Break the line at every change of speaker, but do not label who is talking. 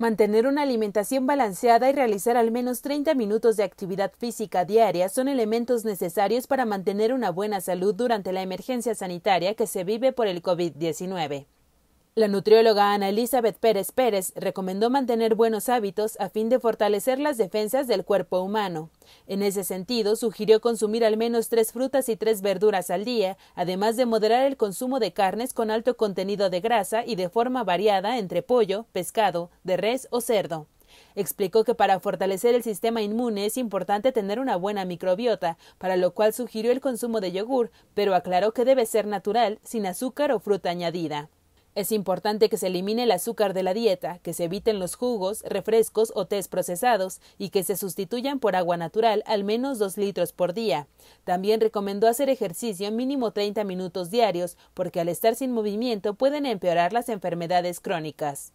Mantener una alimentación balanceada y realizar al menos 30 minutos de actividad física diaria son elementos necesarios para mantener una buena salud durante la emergencia sanitaria que se vive por el COVID-19. La nutrióloga Ana Elizabeth Pérez Pérez recomendó mantener buenos hábitos a fin de fortalecer las defensas del cuerpo humano. En ese sentido, sugirió consumir al menos tres frutas y tres verduras al día, además de moderar el consumo de carnes con alto contenido de grasa y de forma variada entre pollo, pescado, de res o cerdo. Explicó que para fortalecer el sistema inmune es importante tener una buena microbiota, para lo cual sugirió el consumo de yogur, pero aclaró que debe ser natural, sin azúcar o fruta añadida. Es importante que se elimine el azúcar de la dieta, que se eviten los jugos, refrescos o tés procesados y que se sustituyan por agua natural al menos dos litros por día. También recomendó hacer ejercicio mínimo 30 minutos diarios porque al estar sin movimiento pueden empeorar las enfermedades crónicas.